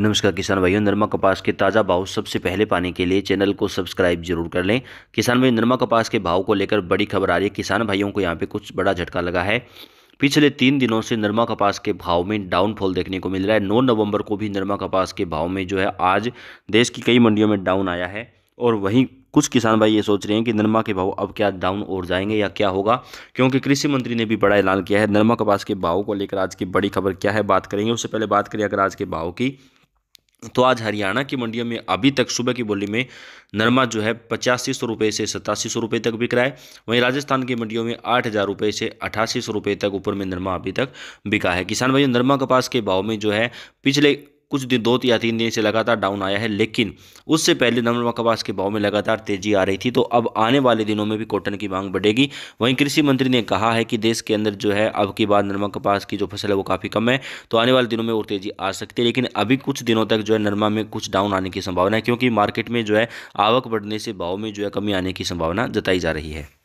नमस्कार किसान भाइयों नरमा कपास के ताज़ा भाव सबसे पहले पाने के लिए चैनल को सब्सक्राइब जरूर कर लें किसान भाई नरमा कपास के भाव को लेकर बड़ी खबर आ रही है किसान भाइयों को यहाँ पे कुछ बड़ा झटका लगा है पिछले तीन दिनों से नरमा कपास के भाव में डाउनफॉल देखने को मिल रहा है नौ नवंबर को भी नरमा कपास के भाव में जो है आज देश की कई मंडियों में डाउन आया है और वहीं कुछ किसान भाई ये सोच रहे हैं कि नरमा के भाव अब क्या डाउन और जाएंगे या क्या होगा क्योंकि कृषि मंत्री ने भी बड़ा ऐलान किया है नरमा कपास के भाव को लेकर आज की बड़ी खबर क्या है बात करेंगे उससे पहले बात करें अगर आज के भाव की तो आज हरियाणा की मंडियों में अभी तक सुबह की बोली में नरमा जो है पचासी सौ रुपये से सतासी सौ रुपये तक बिक रहा है वहीं राजस्थान की मंडियों में आठ हज़ार रुपये से अठासी सौ रुपये तक ऊपर में नरमा अभी तक बिका है किसान भाइयों नरमा कपास के भाव में जो है पिछले कुछ दिन दो या तीन दिन से लगातार डाउन आया है लेकिन उससे पहले नमरमा कपास के भाव में लगातार तेजी आ रही थी तो अब आने वाले दिनों में भी कॉटन की मांग बढ़ेगी वहीं कृषि मंत्री ने कहा है कि देश के अंदर जो है अब की बार नरमा कपास की जो फसल है वो काफ़ी कम है तो आने वाले दिनों में और तेजी आ सकती है लेकिन अभी कुछ दिनों तक जो है नरमा में कुछ डाउन आने की संभावना है क्योंकि मार्केट में जो है आवक बढ़ने से भाव में जो है कमी आने की संभावना जताई जा रही है